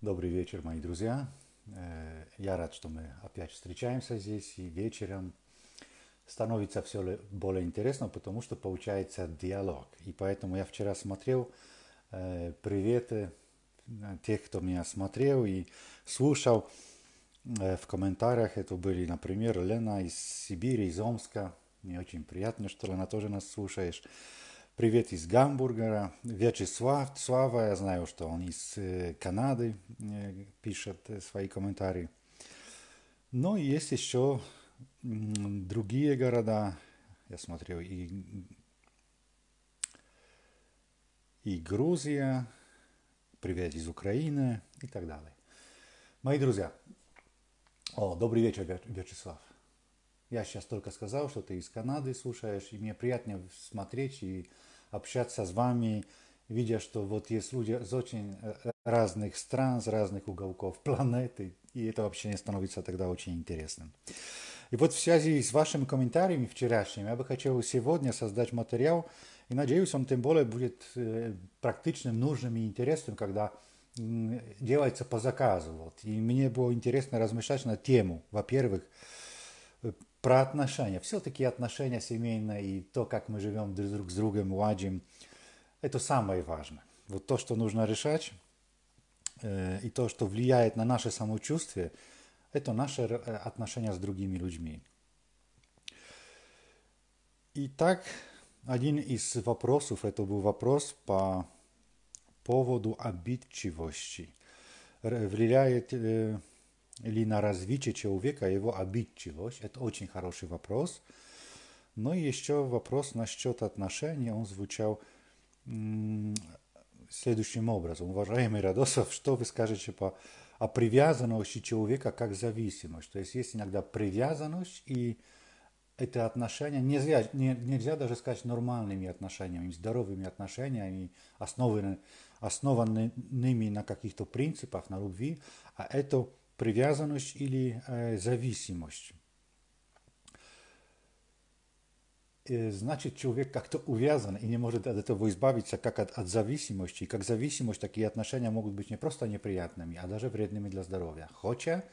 Добрый вечер, мои друзья. Э, я рад, что мы опять встречаемся здесь, и вечером становится все более интересно, потому что получается диалог. И поэтому я вчера смотрел э, приветы э, тех, кто меня смотрел и слушал. В комментариях это были, например, Лена из Сибири, из Омска. Мне очень приятно, что Лена тоже нас слушаешь. Привет из Гамбургера. Вячеслав, Слава, я знаю, что он из э, Канады э, пишет э, свои комментарии. Но ну, есть еще другие города. Я смотрю, и, и Грузия, привет из Украины и так далее. Мои друзья, о, добрый вечер, Вячеслав. Я сейчас только сказал, что ты из Канады слушаешь, и мне приятно смотреть и общаться с вами, видя, что вот есть люди из очень э, разных стран, с разных уголков планеты, и это вообще не становится тогда очень интересным. И вот в связи с вашими комментариями вчерашними, я бы хотел сегодня создать материал, и надеюсь, он тем более будет э, практичным, нужным и интересным, когда делается по заказу. Вот. И мне было интересно размышлять на тему, во-первых, э, про отношения. Все-таки отношения семейные и то, как мы живем друг с другом, ладим, это самое важное. Вот то, что нужно решать, э, и то, что влияет на наше самочувствие, это наши э, отношения с другими людьми. Итак, один из вопросов, это был вопрос по поводу обидчивости. Влияет э, или на развитие человека а его обидчивость? Это очень хороший вопрос. Но ну еще вопрос насчет отношений, он звучал следующим образом. Уважаемый Радосов, что вы скажете по, о привязанности человека как зависимость? То есть есть иногда привязанность, и это отношения, нельзя, не, нельзя даже сказать нормальными отношениями, здоровыми отношениями, основанными, основанными на каких-то принципах, на любви, а это привязанность или зависимость. значит, человек как-то увязан и не может от этого избавиться, как от, от зависимости. И как зависимость, такие отношения могут быть не просто неприятными, а даже вредными для здоровья. Хотя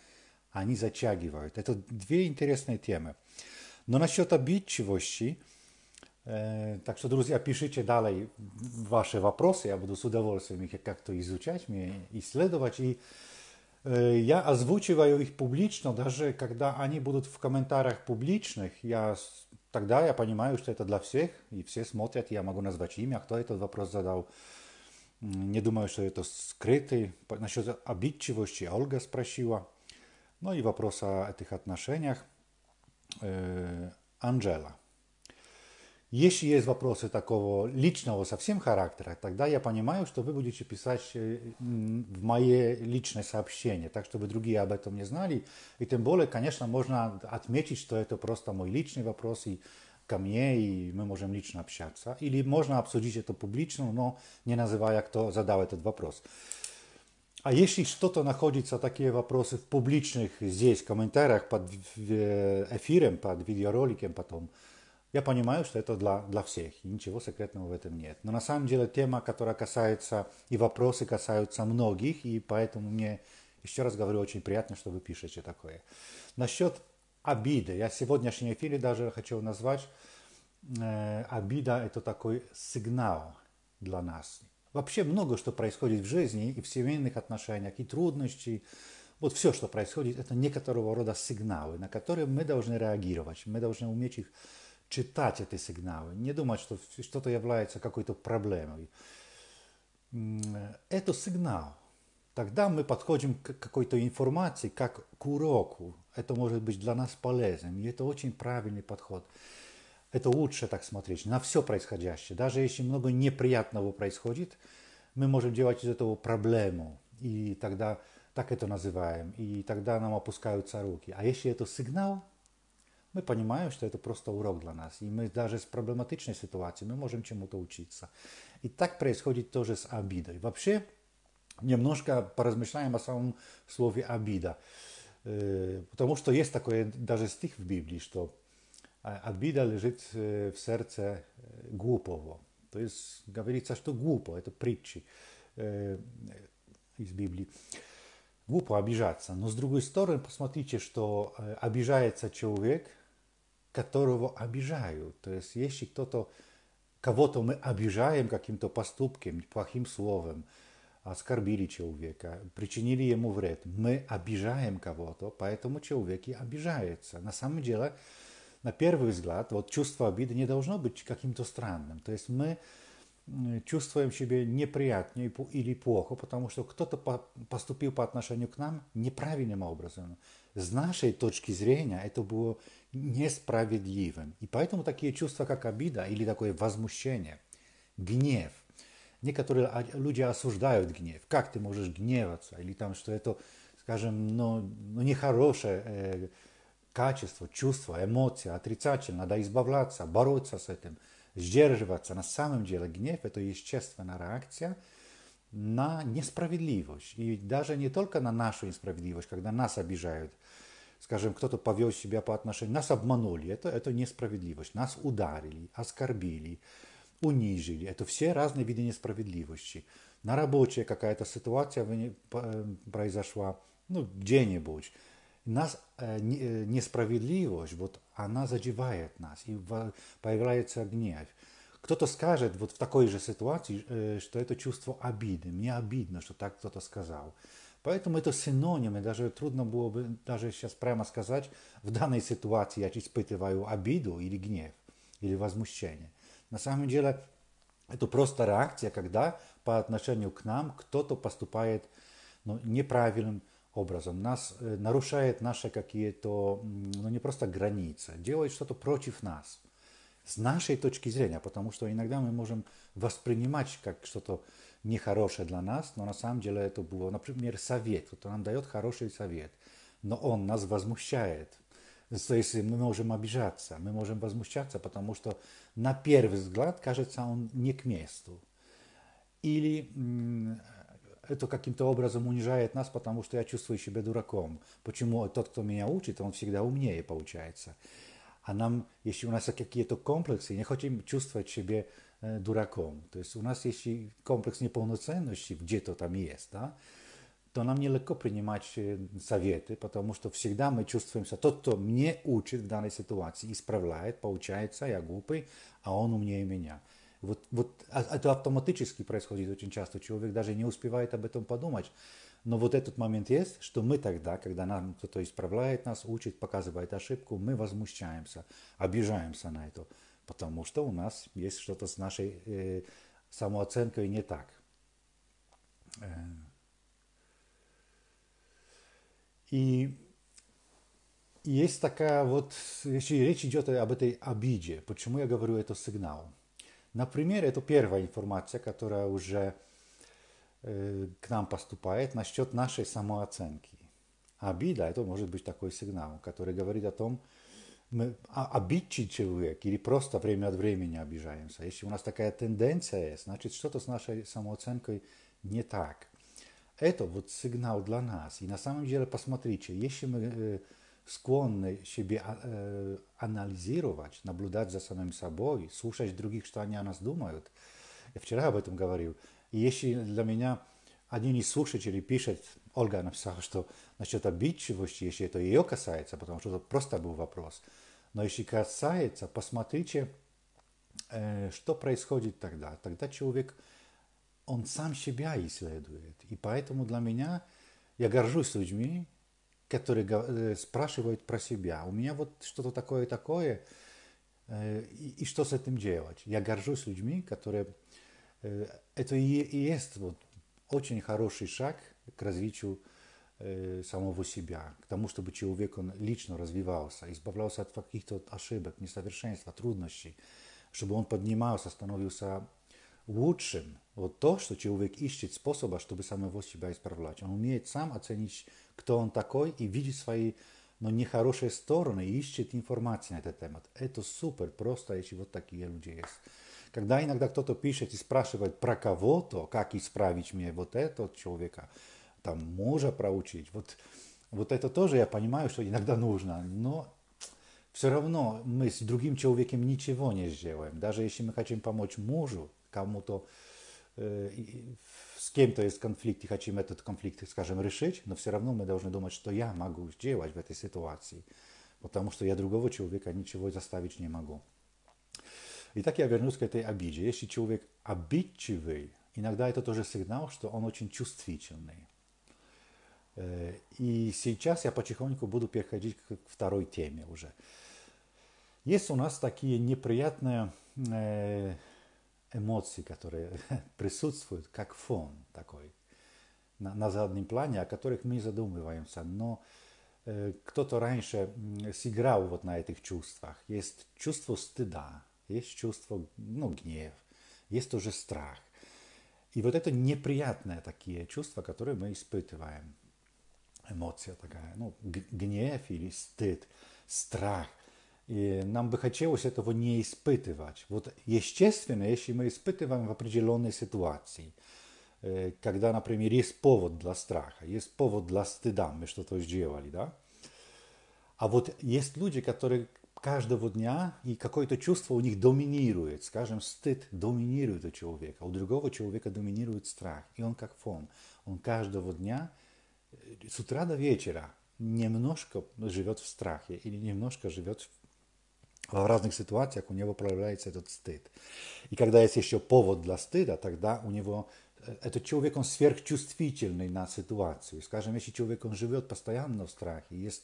они затягивают. Это две интересные темы. Но насчет обидчивости, э, так что, друзья, пишите далее ваши вопросы, я буду с удовольствием их как-то изучать, мне исследовать и Э, я озвучиваю их публично, даже когда они будут в комментариях публичных, я, тогда я понимаю, что это для всех, и все смотрят, я могу назвать имя, кто этот вопрос задал. Не думаю, что это скрытый. Насчет обидчивости Ольга спросила. Ну и вопрос о этих отношениях. Э, Анжела. Если есть вопросы такого личного совсем характера, тогда я понимаю, что вы будете писать э, в мое личное сообщение, так чтобы другие об этом не знали. И тем более, конечно, можно отметить, что это просто мой личный вопрос и ко мне, и мы можем лично общаться. Или можно обсудить это публично, но не называя, кто задал этот вопрос. А если что-то находится, такие вопросы в публичных здесь комментариях под э, эфиром, под видеороликом потом, я понимаю, что это для, для всех, и ничего секретного в этом нет. Но на самом деле тема, которая касается, и вопросы касаются многих, и поэтому мне, еще раз говорю, очень приятно, что вы пишете такое. Насчет обиды. Я в сегодняшнем эфире даже хочу назвать, э, обида – это такой сигнал для нас. Вообще много что происходит в жизни, и в семейных отношениях, и трудности, вот все, что происходит, это некоторого рода сигналы, на которые мы должны реагировать, мы должны уметь их читать эти сигналы, не думать, что что-то является какой-то проблемой. Это сигнал. Тогда мы подходим к какой-то информации как к уроку. Это может быть для нас полезным. И это очень правильный подход. Это лучше так смотреть на все происходящее. Даже если много неприятного происходит, мы можем делать из этого проблему. И тогда так это называем. И тогда нам опускаются руки. А если это сигнал, мы понимаем, что это просто урок для нас. И мы даже с проблематичной ситуацией мы можем чему-то учиться. И так происходит тоже с обидой. Вообще, немножко поразмышляем о самом слове «обида». Э, потому что есть такой даже стих в Библии, что э, обида лежит э, в сердце глупого. То есть говорится, что глупо, это притчи из Библии. Глупо обижаться. Но с другой стороны, посмотрите, что обижается человек – которого обижают. То есть если кто-то, кого-то мы обижаем каким-то поступком, плохим словом, оскорбили человека, причинили ему вред, мы обижаем кого-то, поэтому человек и обижается. На самом деле, на первый взгляд, вот чувство обиды не должно быть каким-то странным. То есть мы чувствуем себя неприятно или плохо, потому что кто-то поступил по отношению к нам неправильным образом. С нашей точки зрения это было несправедливым. И поэтому такие чувства, как обида или такое возмущение, гнев. Некоторые люди осуждают гнев. Как ты можешь гневаться? Или там, что это, скажем, ну, ну нехорошее э, качество, чувство, эмоция, отрицательно. Надо избавляться, бороться с этим, сдерживаться. На самом деле гнев – это естественная реакция на несправедливость. И даже не только на нашу несправедливость, когда нас обижают – скажем, кто-то повел себя по отношению, нас обманули, это, это несправедливость, нас ударили, оскорбили, унижили, это все разные виды несправедливости. На рабочая какая-то ситуация э, произошла, ну, где-нибудь, нас э, э, несправедливость, вот она задевает нас, и появляется гнев. Кто-то скажет вот в такой же ситуации, э, что это чувство обиды. Мне обидно, что так кто-то сказал. Поэтому это синонимы, даже трудно было бы даже сейчас прямо сказать, в данной ситуации я испытываю обиду или гнев, или возмущение. На самом деле это просто реакция, когда по отношению к нам кто-то поступает ну, неправильным образом, нас э, нарушает наши какие-то, ну не просто границы, делает что-то против нас, с нашей точки зрения, потому что иногда мы можем воспринимать как что-то нехорошее для нас, но на самом деле это было, например, совет, вот он нам дает хороший совет, но он нас возмущает, то есть мы можем обижаться, мы можем возмущаться, потому что на первый взгляд кажется он не к месту. Или это каким-то образом унижает нас, потому что я чувствую себя дураком. Почему тот, кто меня учит, он всегда умнее получается. А нам, если у нас какие-то комплексы, не хотим чувствовать себя дураком. То есть у нас jeśli комплекс неполноценности где-то там есть, да, то нам нелегко принимать советы, потому что всегда мы чувствуем, что тот, кто мне учит в данной ситуации, исправляет, получается, я глупый, а он умнее меня. Вот, вот это автоматически происходит очень часто, человек даже не успевает об этом подумать. Но вот этот момент есть, что мы тогда, когда нам кто-то исправляет нас, учит, показывает ошибку, мы возмущаемся, обижаемся на это. потому что у нас есть что-то с нашей э, самооценкой не так. И есть такая вот, если речь идет об этой обиде, почему я говорю это сигнал? Например, это первая информация, которая уже э, к нам поступает насчет нашей самооценки. Обида – это может быть такой сигнал, который говорит о том, что мы обидчивый человек или просто время от времени обижаемся. Если у нас такая тенденция есть, значит что-то с нашей самооценкой не так. Это вот сигнал для нас. И на самом деле посмотрите, если мы э, склонны себе а, э, анализировать, наблюдать за самим собой, слушать других, что они о нас думают. Я вчера об этом говорил. И если для меня один из слушателей пишет, Ольга написала, что насчет обидчивости, если это ее касается, потому что это просто был вопрос – но если касается, посмотрите, э, что происходит тогда. Тогда человек, он сам себя исследует. И поэтому для меня, я горжусь людьми, которые э, спрашивают про себя. У меня вот что-то такое такое, э, и, что с этим делать? Я горжусь людьми, которые... Это и есть вот очень хороший шаг к развитию Э, самого себя, к тому, чтобы человек он лично развивался, избавлялся от каких-то ошибок, несовершенства, трудностей, чтобы он поднимался, становился лучшим. Вот то, что человек ищет способа, чтобы самого себя исправлять. Он умеет сам оценить, кто он такой, и видеть свои но нехорошие стороны и ищет информацию на этот темат. Это супер, просто если вот такие люди есть. Когда иногда кто-то пишет и спрашивает про кого-то, как исправить мне вот этого человека, там мужа проучить. Вот, вот это тоже я понимаю, что иногда нужно, но все равно мы с другим человеком ничего не сделаем. Даже если мы хотим помочь мужу, кому-то, э, с кем-то есть конфликт хотим этот конфликт, скажем, решить, но все равно мы должны думать, что я могу сделать в этой ситуации, потому что я другого человека ничего заставить не могу. И так я вернусь к этой обиде. Если человек обидчивый, иногда это тоже сигнал, что он очень чувствительный. Э, и сейчас я потихоньку буду переходить к второй теме уже. Есть у нас такие неприятные э, эмоции, которые присутствуют как фон такой на, на заднем плане, о которых мы не задумываемся. Но э, кто-то раньше сыграл вот на этих чувствах. Есть чувство стыда, есть чувство ну, гнев, есть тоже страх. И вот это неприятные такие чувства, которые мы испытываем эмоция такая, ну, гнев или стыд, страх. И нам бы хотелось этого не испытывать. Вот естественно, если мы испытываем в определенной ситуации, э, когда, например, есть повод для страха, есть повод для стыда, мы что-то сделали, да? А вот есть люди, которые каждого дня, и какое-то чувство у них доминирует, скажем, стыд доминирует у человека, а у другого человека доминирует страх, и он как фон, он каждого дня – с утра до вечера немножко живет в страхе или немножко живет в разных ситуациях у него проявляется этот стыд. И когда есть еще повод для стыда, тогда у него э, этот человек, он сверхчувствительный на ситуацию. Скажем, если человек, он живет постоянно в страхе, есть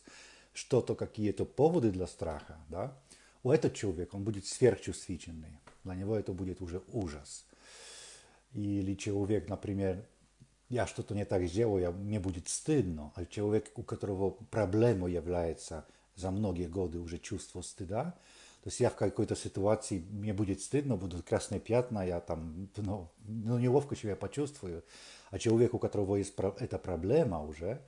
что-то, какие-то поводы для страха, да, у этого человека он будет сверхчувствительный. Для него это будет уже ужас. Или человек, например, я что-то не так сделал, я мне будет стыдно. А человек, у которого проблема является за многие годы уже чувство стыда, то есть я в какой-то ситуации, мне будет стыдно, будут красные пятна, я там, ну, ну неловко себя почувствую. А человек, у которого есть про- эта проблема уже,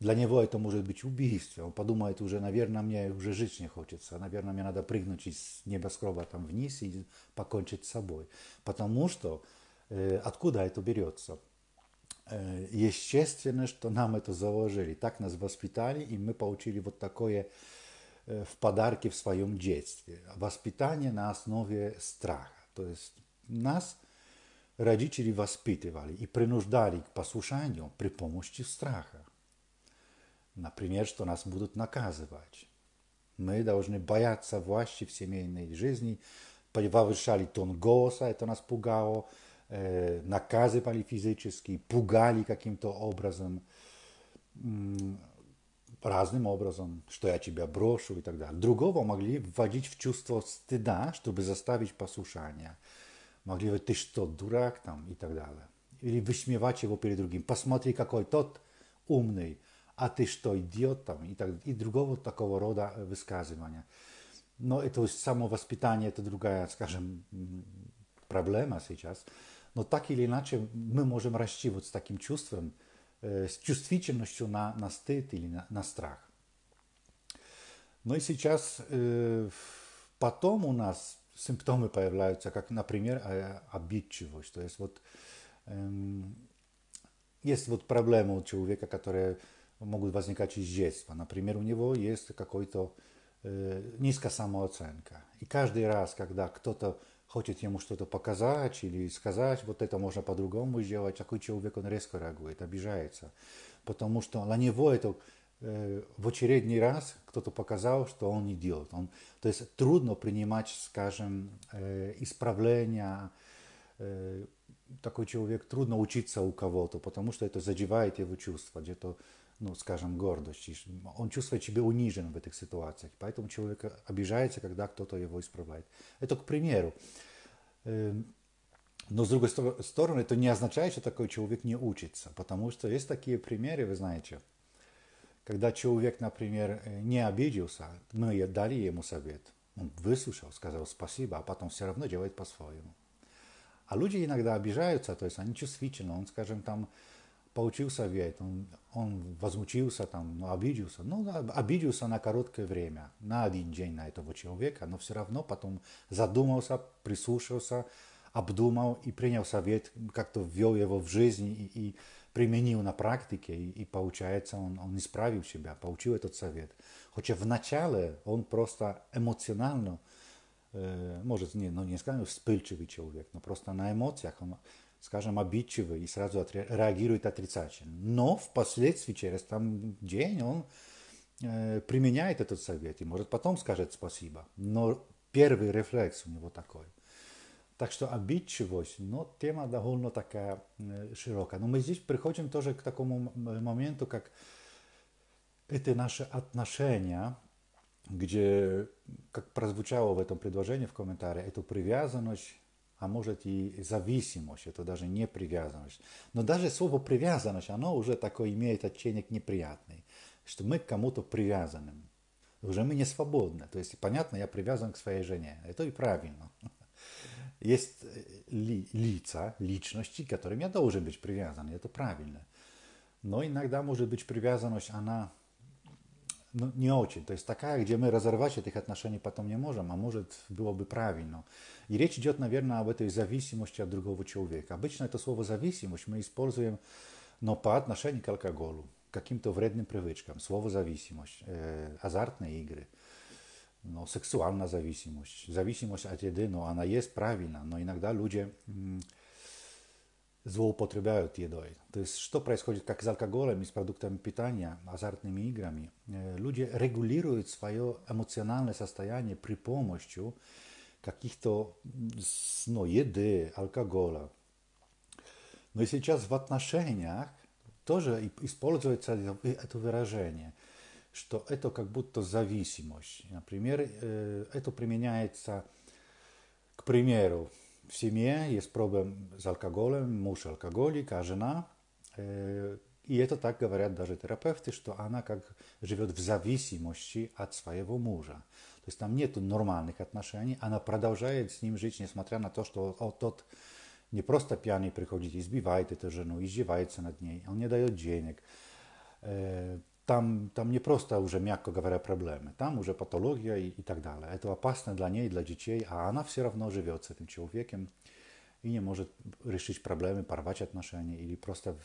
для него это может быть убийство. Он подумает уже, наверное, мне уже жить не хочется, наверное, мне надо прыгнуть из небоскреба там вниз и покончить с собой. Потому что э, откуда это берется? Э, естественно, что нам это заложили. Так нас воспитали, и мы получили вот такое э, в подарке в своем детстве. Воспитание на основе страха. То есть нас родители воспитывали и принуждали к послушанию при помощи страха. Например, что нас будут наказывать. Мы должны бояться власти в семейной жизни, повышали тон голоса, это нас пугало, наказывали физически, пугали каким-то образом, разным образом, что я тебя брошу и так далее. Другого могли вводить в чувство стыда, чтобы заставить послушание. Могли говорить, ты что, дурак там и так далее. Или высмевать его перед другим. Посмотри, какой тот умный, а ты что, идиот там и, так, далее. и другого такого рода э, высказывания. Но это самовоспитание, это другая, скажем, проблема сейчас но так или иначе мы можем расти вот с таким чувством, э, с чувствительностью на, на стыд или на, на страх. Ну и сейчас э, потом у нас симптомы появляются, как, например, обидчивость. То есть вот эм, есть вот проблемы у человека, которые могут возникать из детства. Например, у него есть какой-то э, низкая самооценка. И каждый раз, когда кто-то хочет ему что-то показать или сказать, вот это можно по-другому сделать, такой человек, он резко реагирует, обижается. Потому что на него это э, в очередний раз кто-то показал, что он не делает. Он, то есть трудно принимать, скажем, э, исправления. Э, такой человек, трудно учиться у кого-то, потому что это задевает его чувства, где-то ну, скажем, гордость. Он чувствует себя унижен в этих ситуациях. Поэтому человек обижается, когда кто-то его исправляет. Это к примеру. Эм, но, с другой стороны, это не означает, что такой человек не учится. Потому что есть такие примеры, вы знаете, когда человек, например, не обиделся, мы дали ему совет. Он выслушал, сказал спасибо, а потом все равно делает по-своему. А люди иногда обижаются, то есть они чувствительны. Он, скажем, там получился вет, он, он возмутился, там, ну, обиделся. Ну, обиделся на короткое время, на один день на этого человека, но все равно потом задумался, прислушался, обдумал и принял совет, как-то ввел его в жизнь и, и применил на практике, и, и получается, он, он исправил себя, получил этот совет. Хотя вначале он просто эмоционально, э, может, не, ну, не скажем, вспыльчивый человек, но просто на эмоциях он скажем, обидчивый и сразу отре- реагирует отрицательно. Но впоследствии, через там, день, он э, применяет этот совет и, может, потом скажет спасибо. Но первый рефлекс у него такой. Так что обидчивость, но тема довольно такая э, широкая. Но мы здесь приходим тоже к такому э, моменту, как это наши отношения, где, как прозвучало в этом предложении в комментарии, эту привязанность а может и зависимость, это даже не привязанность. Но даже слово привязанность, оно уже такое имеет оттенок неприятный, что мы к кому-то привязаны. Уже мы не свободны. То есть, понятно, я привязан к своей жене. Это и правильно. Есть э, ли, лица, личности, к которым я должен быть привязан. Это правильно. Но иногда, может быть, привязанность, она no, ну, не очень. То есть такая, где мы разорвать этих отношений потом не можем, а может было бы правильно. И речь идет, наверное, об этой зависимости от другого человека. Обычно это слово «зависимость» мы используем, но по отношению к алкоголю, к каким-то вредным привычкам. Слово «зависимость», э, азартные игры, но сексуальная зависимость, зависимость от еды, но она есть правильно, но иногда люди... М- злоупотребляют едой. То есть что происходит как с алкоголем и с продуктами питания, азартными играми? Э, люди регулируют свое эмоциональное состояние при помощи каких-то ну, еды, алкоголя. Но и сейчас в отношениях тоже используется это выражение, что это как будто зависимость. Например, э, это применяется, к примеру, w семье jest problem z alkoholem, mąż alkoholik, a żena. E, I to tak mówią nawet terapeuty, że ona jak żyje w zależności od swojego męża. To jest tam nie tu normalnych relacji, ona продолжает z nim żyć, niezmatria na to, że tot nie prosto pijany przychodzi i zbiwa tę żenę, i zdziewa się nad niej, on nie daje pieniędzy. Там, там не просто уже, мягко говоря, проблемы, там уже патология и, и так далее. Это опасно для ней, для детей, а она все равно живет с этим человеком и не может решить проблемы, порвать отношения или просто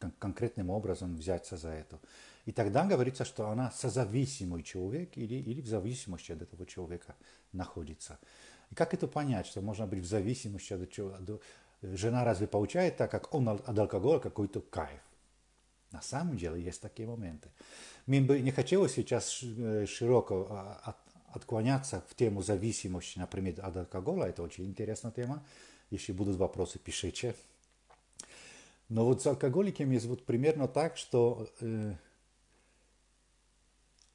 кон- конкретным образом взяться за это. И тогда говорится, что она созависимый человек или, или в зависимости от этого человека находится. И как это понять, что можно быть в зависимости от человека? Жена разве получает так, как он от алкоголя, какой-то кайф? На самом деле есть такие моменты. Мне бы не хотелось сейчас э, широко а, отклоняться в тему зависимости, например, от алкоголя. Это очень интересная тема. Если будут вопросы, пишите. Но вот с алкоголиками есть вот примерно так, что э,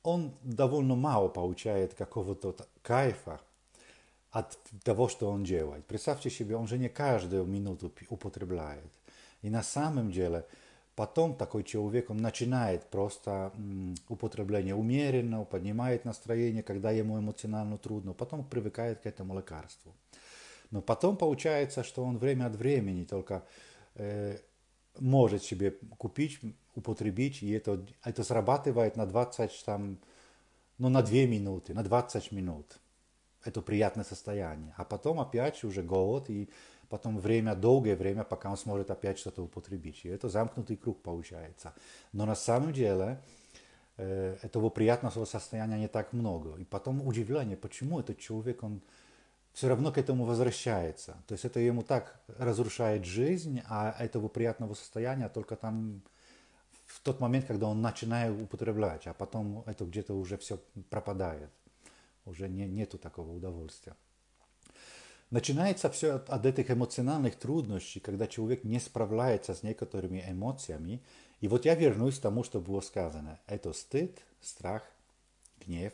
он довольно мало получает какого-то кайфа от того, что он делает. Представьте себе, он же не каждую минуту употребляет. И на самом деле – Потом такой человек, он начинает просто употребление умеренно, поднимает настроение, когда ему эмоционально трудно, потом привыкает к этому лекарству. Но потом получается, что он время от времени только э, может себе купить, употребить, и это, это срабатывает на 20, там, ну, на 2 минуты, на 20 минут. Это приятное состояние. А потом опять уже голод, и потом время, долгое время, пока он сможет опять что-то употребить. И это замкнутый круг получается. Но на самом деле э, этого приятного состояния не так много. И потом удивление, почему этот человек, он все равно к этому возвращается. То есть это ему так разрушает жизнь, а этого приятного состояния только там в тот момент, когда он начинает употреблять, а потом это где-то уже все пропадает. Уже не, нету такого удовольствия. Начинается все от, от этих эмоциональных трудностей, когда человек не справляется с некоторыми эмоциями. И вот я вернусь к тому, что было сказано. Это стыд, страх, гнев.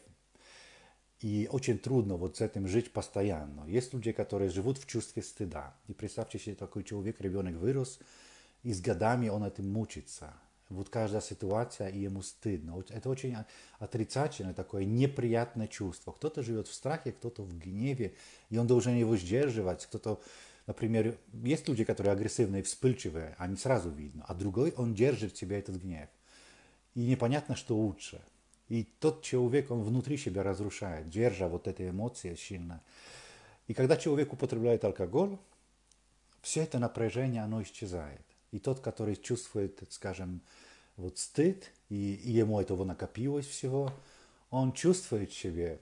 И очень трудно вот с этим жить постоянно. Есть люди, которые живут в чувстве стыда. И представьте себе, такой человек, ребенок вырос, и с годами он этим мучится – вот каждая ситуация, и ему стыдно. Это очень отрицательное, такое неприятное чувство. Кто-то живет в страхе, кто-то в гневе, и он должен его сдерживать. Кто-то, например, есть люди, которые агрессивные, вспыльчивые, они сразу видно, а другой, он держит в себе этот гнев. И непонятно, что лучше. И тот человек, он внутри себя разрушает, держа вот эти эмоции сильно. И когда человек употребляет алкоголь, все это напряжение, оно исчезает. И тот, который чувствует, скажем, вот стыд, и, и ему этого накопилось всего, он чувствует себя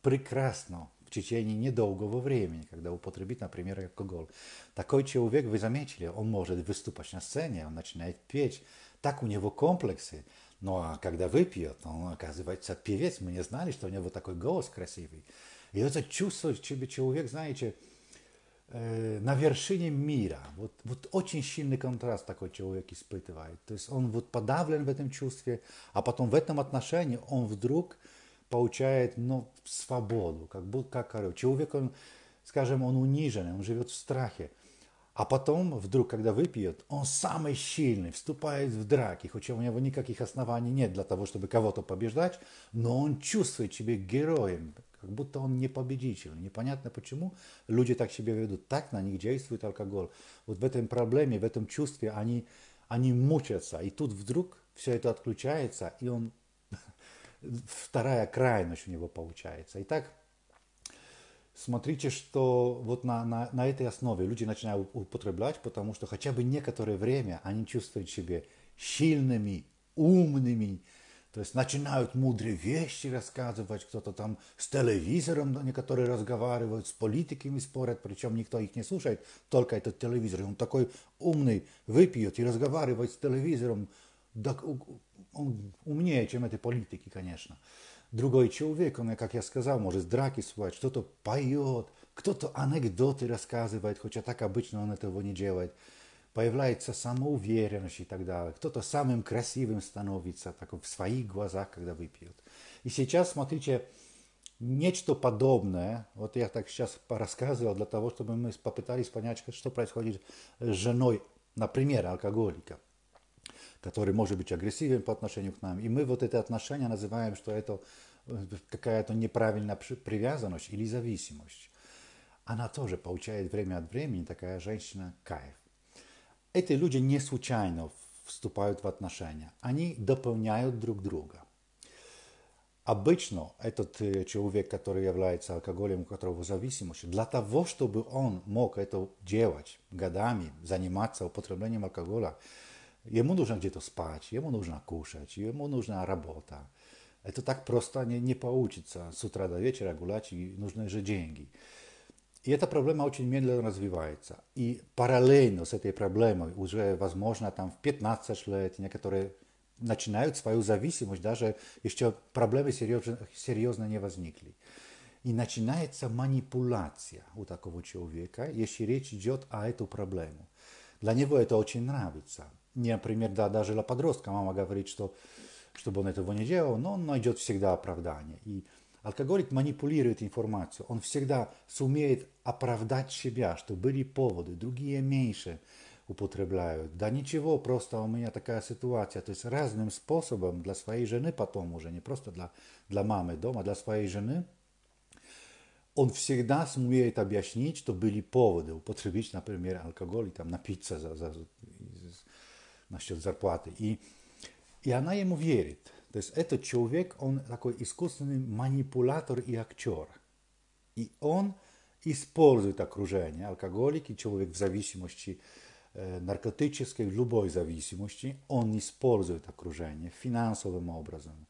прекрасно в течение недолгого времени, когда употребит, например, алкоголь. Такой человек, вы заметили, он может выступать на сцене, он начинает петь, так у него комплексы. Но ну, а когда выпьет, он оказывается певец. Мы не знали, что у него такой голос красивый. И это чувствует в себе человек, знаете, Э, на вершине мира. Вот, вот очень сильный контраст такой человек испытывает. То есть он вот подавлен в этом чувстве, а потом в этом отношении он вдруг получает ну, свободу, как будто как говорю Человек, он, скажем, он униженный он живет в страхе. А потом, вдруг, когда выпьет, он самый сильный, вступает в драки, хотя у него никаких оснований нет для того, чтобы кого-то побеждать, но он чувствует себя героем, как будто он не победитель. Непонятно почему люди так себя ведут, так на них действует алкоголь. Вот в этом проблеме, в этом чувстве они, они мучатся, и тут вдруг все это отключается, и он вторая крайность у него получается. И так смотрите, что вот на, на, на этой основе люди начинают употреблять, потому что хотя бы некоторое время они чувствуют себя сильными, умными, то есть начинают мудрые вещи рассказывать, кто-то там с телевизором некоторые разговаривают, с политиками спорят, причем никто их не слушает, только этот телевизор. И он такой умный, выпьет и разговаривает с телевизором. Так он умнее, чем эти политики, конечно. Другой человек, он, как я сказал, может драки свать, что-то поет, кто-то анекдоты рассказывает, хотя так обычно он этого не делает появляется самоуверенность и так далее. Кто-то самым красивым становится так, в своих глазах, когда выпьет. И сейчас, смотрите, нечто подобное, вот я так сейчас рассказывал для того, чтобы мы попытались понять, что происходит с женой, например, алкоголика, который может быть агрессивен по отношению к нам. И мы вот это отношение называем, что это э, какая-то неправильная привязанность или зависимость. Она тоже получает время от времени, такая женщина, кайф эти люди не случайно вступают в отношения, они дополняют друг друга. Обычно этот э, человек, который является алкоголем, у которого зависимость, для того, чтобы он мог это делать годами, заниматься употреблением алкоголя, ему нужно где-то спать, ему нужно кушать, ему нужна работа. Это так просто не, не получится с утра до вечера гулять, и нужны же деньги. И эта проблема очень медленно развивается. И параллельно с этой проблемой уже, возможно, там в 15 лет некоторые начинают свою зависимость, даже еще проблемы серьезно, серьезно не возникли. И начинается манипуляция у такого человека, если речь идет о эту проблему. Для него это очень нравится. Например, да, даже для подростка мама говорит, что чтобы он этого не делал, но он найдет всегда оправдание. И Алкоголик манипулирует информацию, он всегда сумеет оправдать себя, что были поводы, другие меньше употребляют. Да ничего, просто у меня такая ситуация. То есть разным способом для своей жены потом уже, не просто для, для мамы дома, для своей жены, он всегда сумеет объяснить, что были поводы употребить, например, алкоголь и там напиться за, за, за, насчет зарплаты. И, и она ему верит. То есть этот человек, он такой искусственный манипулятор и актер. И он использует окружение, алкоголики, человек в зависимости э, наркотической, любой зависимости, он использует окружение финансовым образом.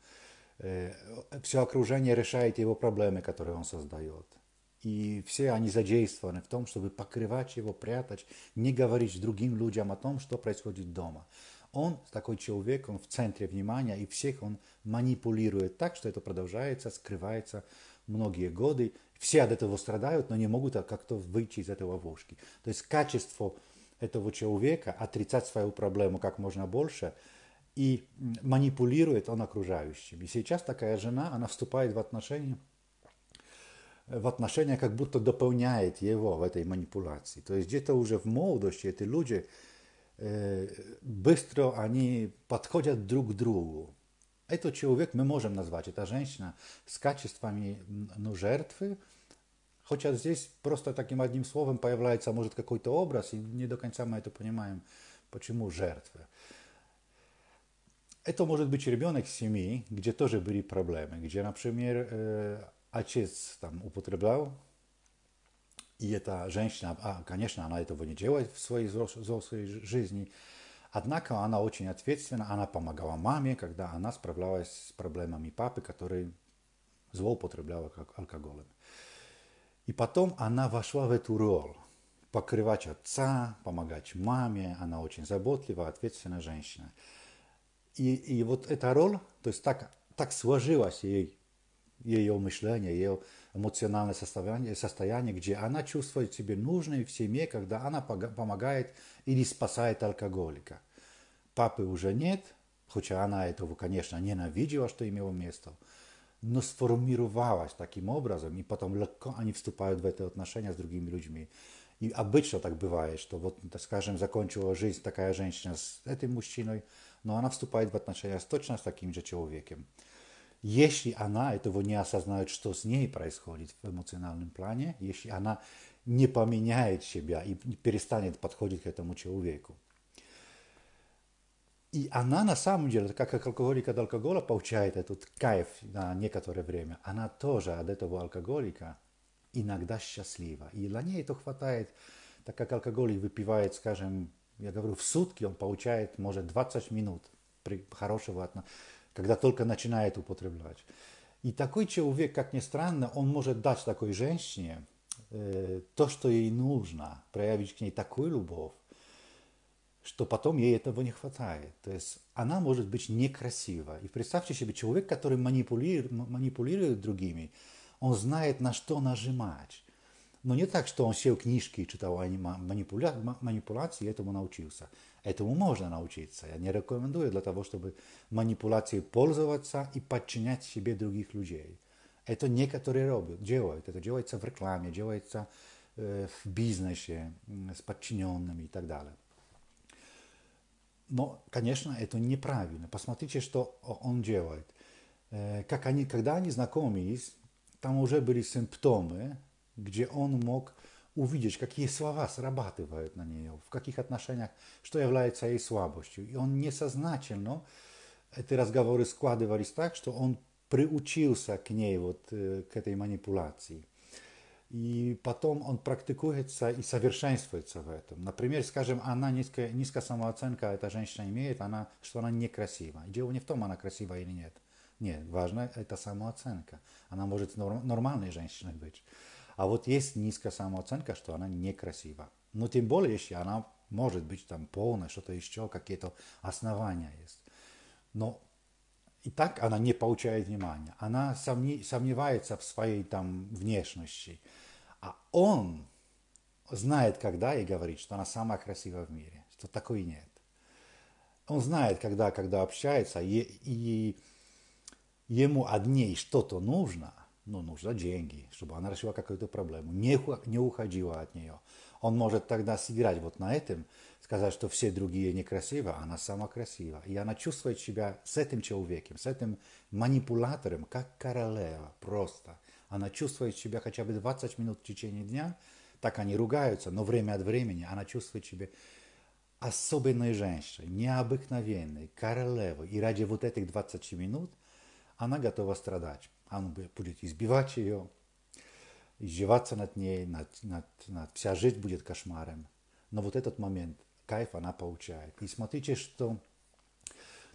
Э, все окружение решает его проблемы, которые он создает. И все они задействованы в том, чтобы покрывать его, прятать, не говорить другим людям о том, что происходит дома он, такой человек, он в центре внимания, и всех он манипулирует так, что это продолжается, скрывается многие годы. Все от этого страдают, но не могут как-то выйти из этого ловушки. То есть качество этого человека отрицать свою проблему как можно больше и манипулирует он окружающим. И сейчас такая жена, она вступает в отношения, в отношения как будто дополняет его в этой манипуляции. То есть где-то уже в молодости эти люди быстро они подходят друг к другу. Этот человек мы можем назвать, эта женщина, с качествами ну, жертвы, хотя здесь просто таким одним словом появляется, может, какой-то образ, и не до конца мы это понимаем, почему жертвы. Это может быть ребенок семьи, где тоже были проблемы, где, например, отец там употреблял И эта женщина, а, конечно, она этого не делает в своей взрослой жизни, однако она очень ответственна, она помогала маме, когда она справлялась с проблемами папы, который злоупотреблял алкоголем. И потом она вошла в эту роль покрывать отца, помогать маме, она очень заботливая, ответственная женщина. И, и вот эта роль, то есть так, так сложилось ей, ее мышление, ее эмоциональное состояние, состояние, где она чувствует себя нужной в семье, когда она помогает или спасает алкоголика. Папы уже нет, хотя она этого, конечно, ненавидела, что имело место, но сформировалась таким образом, и потом легко они вступают в это отношение с другими людьми. И обычно так бывает, что вот, скажем, закончила жизнь такая женщина с этим мужчиной, но она вступает в отношения с точно с таким же человеком. Если она этого не осознает, что с ней происходит в эмоциональном плане, если она не поменяет себя и перестанет подходить к этому человеку. И она на самом деле, как алкоголик от алкоголя получает этот кайф на некоторое время, она тоже от этого алкоголика иногда счастлива. И для нее это хватает, так как алкоголик выпивает, скажем, я говорю, в сутки он получает, может, 20 минут при хорошего отношения когда только начинает употреблять. И такой человек, как ни странно, он может дать такой женщине э, то, что ей нужно, проявить к ней такую любовь, что потом ей этого не хватает. То есть она может быть некрасива. И представьте себе, человек, который манипулирует, манипулирует другими, он знает, на что нажимать. Но не так, что он сел книжки и читал а манипуля... манипуляции и этому научился. Этому можно научиться. Я не рекомендую для того, чтобы манипуляцией пользоваться и подчинять себе других людей. Это некоторые робят, делают. Это делается в рекламе, делается э, в бизнесе с подчиненными и так далее. Но, конечно, это неправильно. Посмотрите, что он делает. Э, как они, когда они знакомились, там уже были симптомы, где он мог увидеть, какие слова срабатывают на нее, в каких отношениях, что является ее слабостью. И он несознательно, эти разговоры складывались так, что он приучился к ней, вот, э, к этой манипуляции. И потом он практикуется и совершенствуется в этом. Например, скажем, она низкая, низкая самооценка, эта женщина имеет, она, что она некрасива. Дело не в том, она красива или нет. Нет, важна эта самооценка. Она может норм, нормальной женщиной быть. А вот есть низкая самооценка, что она некрасива. Но тем более, если она может быть там полная, что-то еще, какие-то основания есть. Но и так она не получает внимания. Она сомневается в своей там внешности. А он знает, когда и говорит, что она самая красивая в мире, что такой нет. Он знает, когда, когда общается, и, и ему от ней что-то нужно – ну, нужно деньги, чтобы она решила какую-то проблему, не, не уходила от нее. Он может тогда сыграть вот на этом, сказать, что все другие некрасивы, а она сама красива. И она чувствует себя с этим человеком, с этим манипулятором, как королева просто. Она чувствует себя хотя бы 20 минут в течение дня, так они ругаются, но время от времени она чувствует себя особенной женщиной, необыкновенной, королевой. И ради вот этих 20 минут она готова страдать. Он будет избивать ее, издеваться над ней, над, над, над, вся жизнь будет кошмаром. Но вот этот момент, кайф она получает. И смотрите, что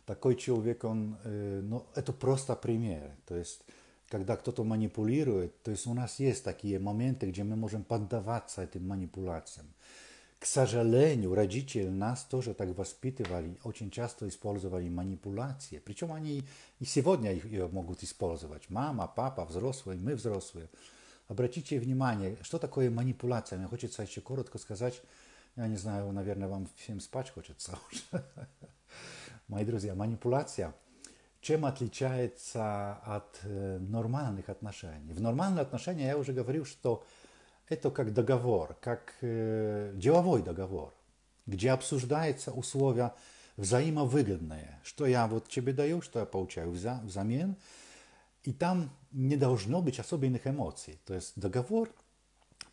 такой человек, он, э, ну, это просто пример. То есть, когда кто-то манипулирует, то есть у нас есть такие моменты, где мы можем поддаваться этим манипуляциям. К сожалению, родители нас тоже так воспитывали, очень часто использовали манипуляции. Причем они и сегодня их могут использовать. Мама, папа, взрослые, мы взрослые. Обратите внимание, что такое манипуляция. Мне хочется еще коротко сказать, я не знаю, наверное, вам всем спать хочется уже. Мои друзья, манипуляция – чем отличается от э, нормальных отношений. В нормальных отношениях я уже говорил, что это как договор, как э, деловой договор, где обсуждаются условия взаимовыгодные, что я вот тебе даю, что я получаю вза взамен, и там не должно быть особенных эмоций. То есть договор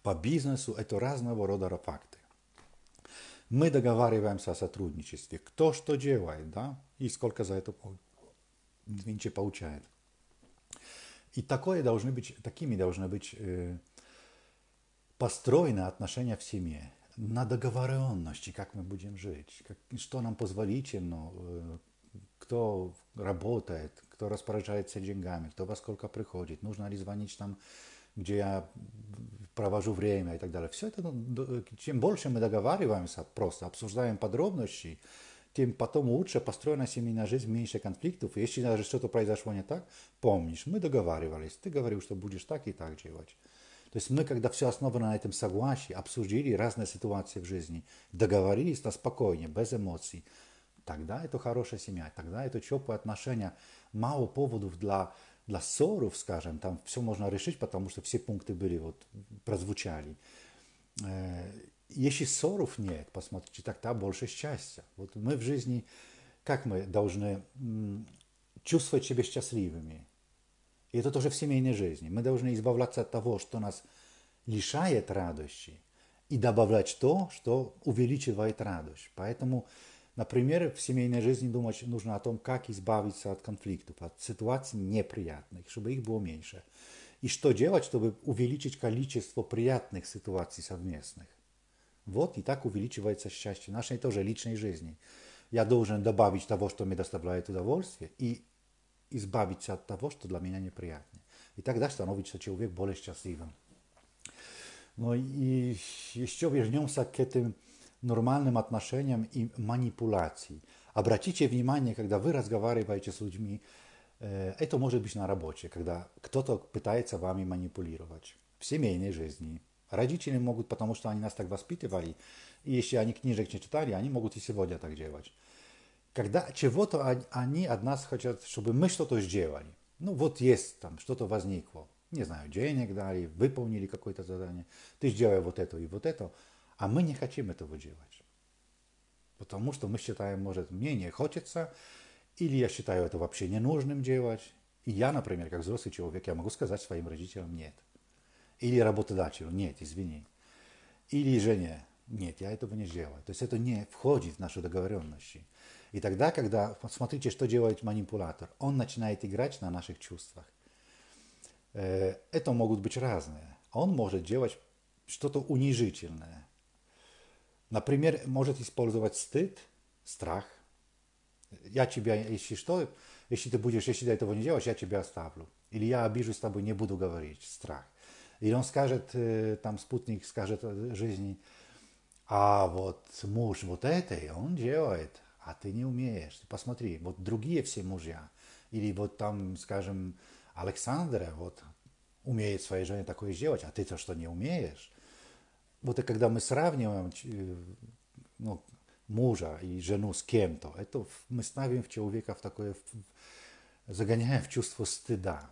по бизнесу – это разного рода факты. Мы договариваемся о сотрудничестве, кто что делает, да, и сколько за это получает. И такое должны быть, такими должны быть э, построено отношение в семье на договоренности, как мы будем жить, как, что нам позволительно, ну, э, кто работает, кто распоряжается деньгами, кто во сколько приходит, нужно ли звонить там, где я провожу время и так далее. Все это, ну, чем больше мы договариваемся, просто обсуждаем подробности, тем потом лучше построена семейная жизнь, меньше конфликтов. если даже что-то произошло не так, помнишь, мы договаривались, ты говорил, что будешь так и так делать. То есть мы, когда все основано на этом согласии, обсудили разные ситуации в жизни, договорились на спокойнее, без эмоций, тогда это хорошая семья, тогда это теплые отношения. Мало поводов для, для ссоров, скажем, там все можно решить, потому что все пункты были, вот, прозвучали. Э, если ссоров нет, посмотрите, тогда больше счастья. Вот мы в жизни, как мы должны чувствовать себя счастливыми? И это тоже в семейной жизни. Мы должны избавляться от того, что нас лишает радости, и добавлять то, что увеличивает радость. Поэтому, например, в семейной жизни думать нужно о том, как избавиться от конфликтов, от ситуаций неприятных, чтобы их было меньше. И что делать, чтобы увеличить количество приятных ситуаций совместных. Вот и так увеличивается счастье нашей тоже личной жизни. Я должен добавить того, что мне доставляет удовольствие, и и избавить себя от того, что для меня неприятнее. И тогда становится человек более счастливым. Но и еще вернемся к этим нормальным отношениям и манипуляции. Обратите внимание, когда вы разговариваете с людьми, это может быть на работе, когда кто-то пытается вами манипулировать. В семейной жизни. Родители могут, потому что они нас так воспитывали, и если они книжек не читали, они могут и сегодня так делать. когда чего-то они от нас хотят, чтобы мы что-то сделали. Ну вот есть там, что-то возникло. Не знаю, денег дали, выполнили какое-то задание. Ты сделай вот это и вот это. А мы не хотим этого делать. Потому что мы считаем, может, мне не хочется, или я считаю это вообще ненужным делать. И я, например, как взрослый человек, я могу сказать своим родителям «нет». Или работодателю «нет, извини». Или жене «нет, я этого не сделаю». То есть это не входит в нашу договоренность. И тогда, когда, посмотрите, что делает манипулятор, он начинает играть на наших чувствах. Э, это могут быть разные. А он может делать что-то унижительное. Например, может использовать стыд, страх. Я тебя, если что, если ты будешь, если ты этого не делаешь, я тебя оставлю. Или я обижусь с тобой, не буду говорить, страх. И он скажет, э, там спутник скажет э, жизни, а вот муж вот это, и он делает, а ты не умеешь. Посмотри, вот другие все мужья, или вот там, скажем, Александра, вот умеет своей жене такое сделать, а ты-то что не умеешь? Вот и когда мы сравниваем э, ну, мужа и жену с кем-то, это мы ставим в человека в такое, загоняем в чувство стыда.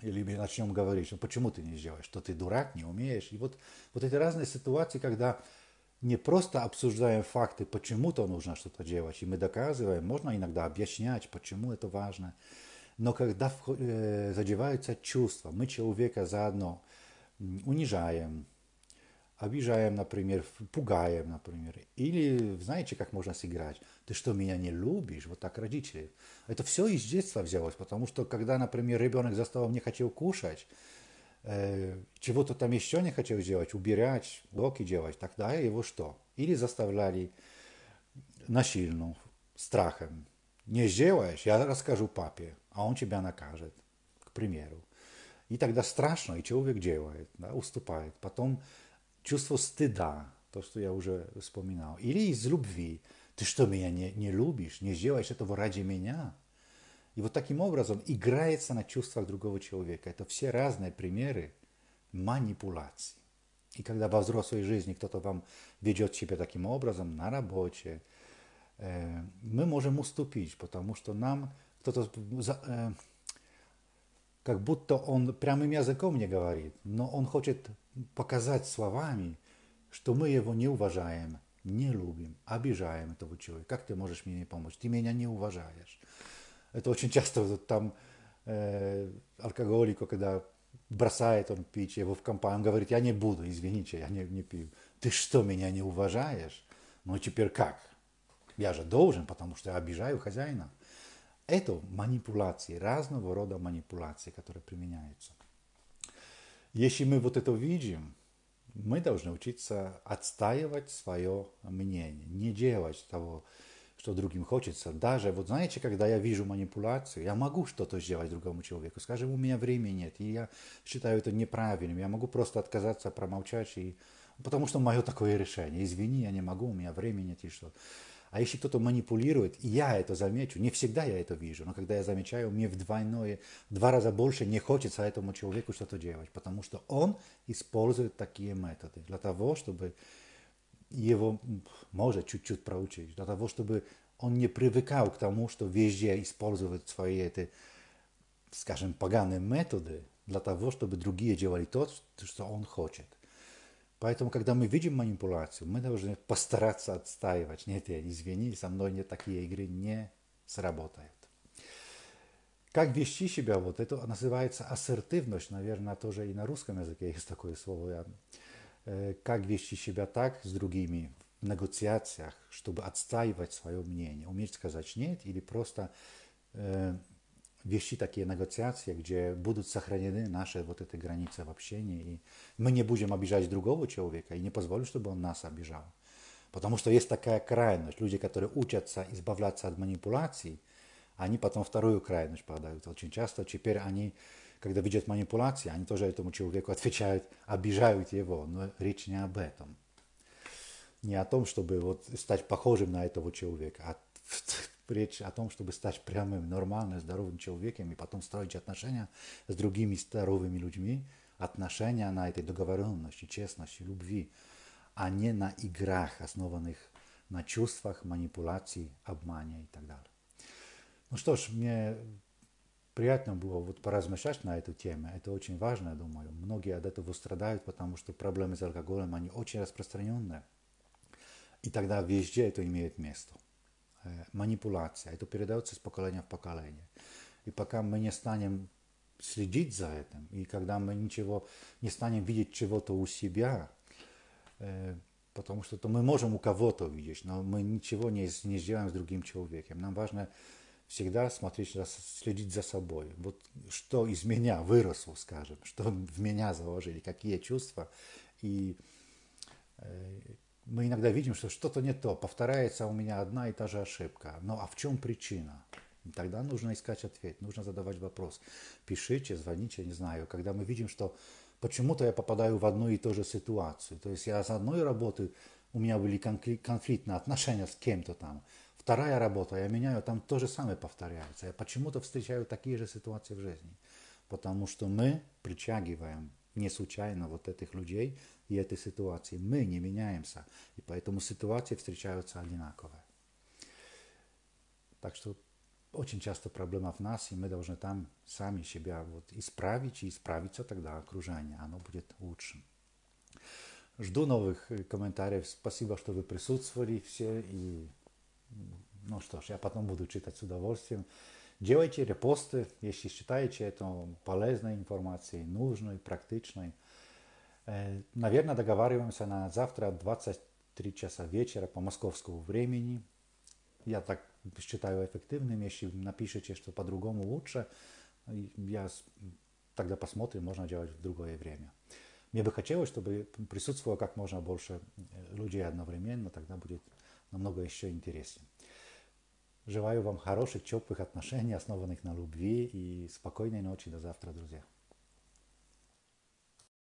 Или мы начнем говорить, ну почему ты не сделаешь, что ты дурак, не умеешь. И вот, вот эти разные ситуации, когда не просто обсуждаем факты, почему-то нужно что-то делать, и мы доказываем, можно иногда объяснять, почему это важно, но когда э, задеваются чувства, мы человека заодно унижаем, обижаем, например, пугаем, например, или знаете, как можно сыграть? Ты что, меня не любишь? Вот так родители. Это все из детства взялось, потому что когда, например, ребенок за столом не хотел кушать, Э, чего-то там еще не хотел делать, убирать, блоки делать, тогда его что? Или заставляли насильно, страхом. Не сделаешь, я расскажу папе, а он тебя накажет, к примеру. И тогда страшно, и человек делает, да, уступает. Потом чувство стыда, то, что я уже вспоминал. Или из любви. Ты что, меня не, не любишь? Не сделаешь этого ради меня? И вот таким образом играется на чувствах другого человека. Это все разные примеры манипуляций. И когда во взрослой жизни кто-то вам ведет себя таким образом, на работе, э, мы можем уступить, потому что нам кто-то э, как будто он прямым языком не говорит, но он хочет показать словами, что мы его не уважаем, не любим, обижаем этого человека. Как ты можешь мне не помочь? Ты меня не уважаешь. Это очень часто вот, там э, алкоголику, когда бросает он пить, его в компанию, он говорит, я не буду, извините, я не, не пью. Ты что, меня не уважаешь? Ну а теперь как? Я же должен, потому что я обижаю хозяина. Это манипуляции, разного рода манипуляции, которые применяются. Если мы вот это видим, мы должны учиться отстаивать свое мнение, не делать того, что другим хочется. Даже, вот знаете, когда я вижу манипуляцию, я могу что-то сделать другому человеку. Скажем, у меня времени нет, и я считаю это неправильным. Я могу просто отказаться, промолчать, и... потому что мое такое решение. Извини, я не могу, у меня времени нет, и что. А если кто-то манипулирует, и я это замечу, не всегда я это вижу, но когда я замечаю, мне в двойное, два раза больше не хочется этому человеку что-то делать, потому что он использует такие методы для того, чтобы его может чуть-чуть проучить, для того, чтобы он не привыкал к тому, что везде используют свои эти, скажем, поганые методы, для того, чтобы другие делали то, что он хочет. Поэтому, когда мы видим манипуляцию, мы должны постараться отстаивать. Нет, я извини, со мной не такие игры не сработают. Как вести себя, вот это называется ассертивность, наверное, тоже и на русском языке есть такое слово. Я Э, как вести себя так с другими в негociациях, чтобы отстаивать свое мнение, уметь сказать «нет» или просто э, вести такие негociации, где будут сохранены наши вот эти границы в общении, и мы не будем обижать другого человека и не позволим, чтобы он нас обижал. Потому что есть такая крайность. Люди, которые учатся избавляться от манипуляций, они потом вторую крайность продают. Очень часто теперь они когда ведет манипуляции, они тоже этому человеку отвечают, обижают его, но речь не об этом. Не о том, чтобы вот стать похожим на этого человека, а речь о том, чтобы стать прямым, нормальным, здоровым человеком и потом строить отношения с другими здоровыми людьми, отношения на этой договоренности, честности, любви, а не на играх, основанных на чувствах, манипуляции, обмане и так далее. Ну что ж, мне приятно было вот поразмышлять на эту тему. Это очень важно, я думаю. Многие от этого страдают, потому что проблемы с алкоголем, они очень распространенные. И тогда везде это имеет место. Э, манипуляция. Это передается с поколения в поколение. И пока мы не станем следить за этим, и когда мы ничего не станем видеть чего-то у себя, э, потому что то мы можем у кого-то увидеть, но мы ничего не, не сделаем с другим человеком. Нам важно всегда смотреть, следить за собой. Вот что из меня выросло, скажем, что в меня заложили, какие чувства. И э, мы иногда видим, что что-то не то, повторяется у меня одна и та же ошибка. Но а в чем причина? Тогда нужно искать ответ, нужно задавать вопрос. Пишите, звоните, не знаю. Когда мы видим, что почему-то я попадаю в одну и ту же ситуацию. То есть я с одной работы, у меня были конфликтные отношения с кем-то там, Вторая работа, я меняю, там то же самое повторяется. Я почему-то встречаю такие же ситуации в жизни. Потому что мы притягиваем не случайно вот этих людей и этой ситуации. Мы не меняемся, и поэтому ситуации встречаются одинаковые. Так что очень часто проблема в нас, и мы должны там сами себя вот исправить, и исправиться тогда окружение, оно будет лучше. Жду новых комментариев. Спасибо, что вы присутствовали все, и ну что ж, я потом буду читать с удовольствием. Делайте репосты, если считаете это полезной информацией, нужной, практичной. Э, наверное, договариваемся на завтра 23 часа вечера по московскому времени. Я так считаю эффективным. Если напишите, что по-другому лучше, я тогда посмотрю. можно делать в другое время. Мне бы хотелось, чтобы присутствовало как можно больше э, людей одновременно, тогда будет намного еще интереснее. Желаю вам хороших, теплых отношений, основанных на любви, и спокойной ночи. До завтра, друзья.